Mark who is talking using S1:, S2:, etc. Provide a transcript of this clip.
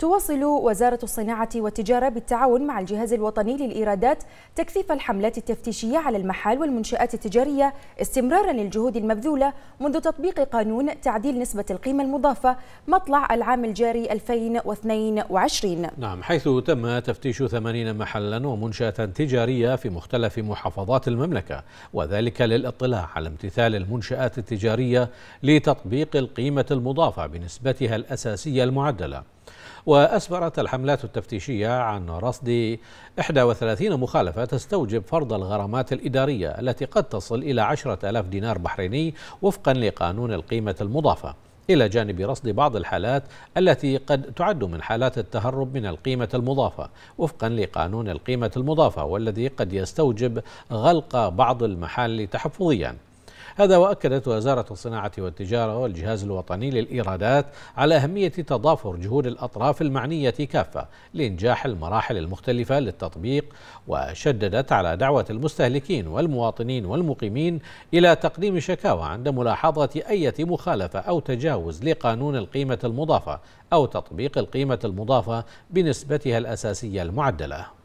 S1: تواصل وزارة الصناعة والتجارة بالتعاون مع الجهاز الوطني للإيرادات تكثيف الحملات التفتيشية على المحال والمنشآت التجارية استمرارا للجهود المبذولة منذ تطبيق قانون تعديل نسبة القيمة المضافة مطلع العام الجاري 2022
S2: نعم حيث تم تفتيش 80 محلا ومنشأة تجارية في مختلف محافظات المملكة وذلك للاطلاع على امتثال المنشآت التجارية لتطبيق القيمة المضافة بنسبتها الأساسية المعدلة وأسفرت الحملات التفتيشية عن رصد 31 مخالفة تستوجب فرض الغرامات الإدارية التي قد تصل إلى 10 ألاف دينار بحريني وفقا لقانون القيمة المضافة إلى جانب رصد بعض الحالات التي قد تعد من حالات التهرب من القيمة المضافة وفقا لقانون القيمة المضافة والذي قد يستوجب غلق بعض المحال تحفظياً هذا وأكدت وزارة الصناعة والتجارة والجهاز الوطني للإيرادات على أهمية تضافر جهود الأطراف المعنية كافة لإنجاح المراحل المختلفة للتطبيق وشددت على دعوة المستهلكين والمواطنين والمقيمين إلى تقديم شكاوى عند ملاحظة أي مخالفة أو تجاوز لقانون القيمة المضافة أو تطبيق القيمة المضافة بنسبتها الأساسية المعدلة